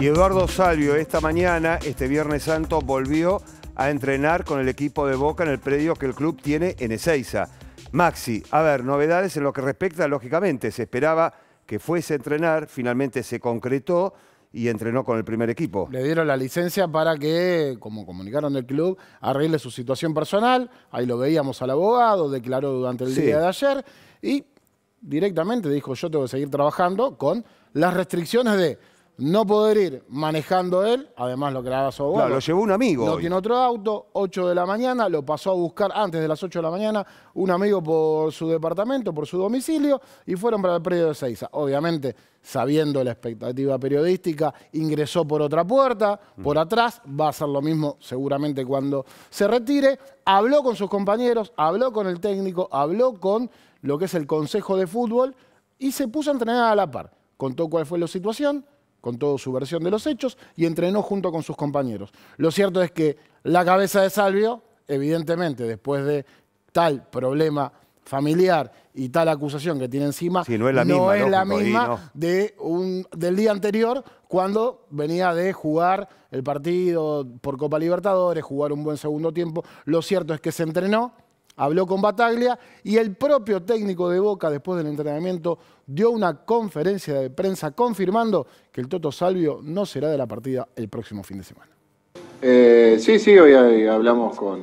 Y Eduardo Salvio esta mañana, este Viernes Santo, volvió a entrenar con el equipo de Boca en el predio que el club tiene en Ezeiza. Maxi, a ver, novedades en lo que respecta, lógicamente, se esperaba que fuese a entrenar, finalmente se concretó y entrenó con el primer equipo. Le dieron la licencia para que, como comunicaron el club, arregle su situación personal. Ahí lo veíamos al abogado, declaró durante el día de ayer y directamente dijo yo tengo que seguir trabajando con las restricciones de no poder ir manejando él, además lo que daba su abuelo. lo llevó un amigo. No tiene otro auto, 8 de la mañana, lo pasó a buscar antes de las 8 de la mañana un amigo por su departamento, por su domicilio, y fueron para el predio de Seiza. Obviamente, sabiendo la expectativa periodística, ingresó por otra puerta, por mm. atrás, va a ser lo mismo seguramente cuando se retire. Habló con sus compañeros, habló con el técnico, habló con lo que es el Consejo de Fútbol y se puso a entrenar a la par. Contó cuál fue la situación con toda su versión de los hechos y entrenó junto con sus compañeros. Lo cierto es que la cabeza de Salvio, evidentemente, después de tal problema familiar y tal acusación que tiene encima, no es la misma, de un, del día anterior cuando venía de jugar el partido por Copa Libertadores, jugar un buen segundo tiempo. Lo cierto es que se entrenó, habló con Bataglia y el propio técnico de Boca después del entrenamiento dio una conferencia de prensa confirmando que el Toto Salvio no será de la partida el próximo fin de semana. Eh, sí, sí, hoy hablamos con,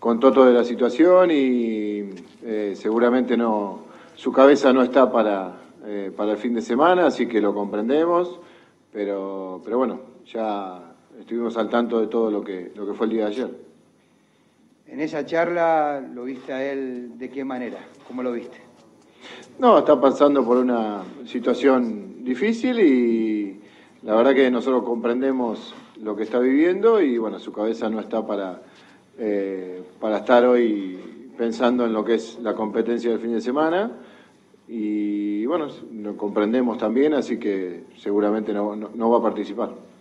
con Toto de la situación y eh, seguramente no, su cabeza no está para, eh, para el fin de semana, así que lo comprendemos, pero, pero bueno, ya estuvimos al tanto de todo lo que, lo que fue el día de ayer. En esa charla, ¿lo viste a él de qué manera? ¿Cómo lo viste? No, está pasando por una situación difícil y la verdad que nosotros comprendemos lo que está viviendo y bueno, su cabeza no está para, eh, para estar hoy pensando en lo que es la competencia del fin de semana y bueno, lo comprendemos también, así que seguramente no va a participar.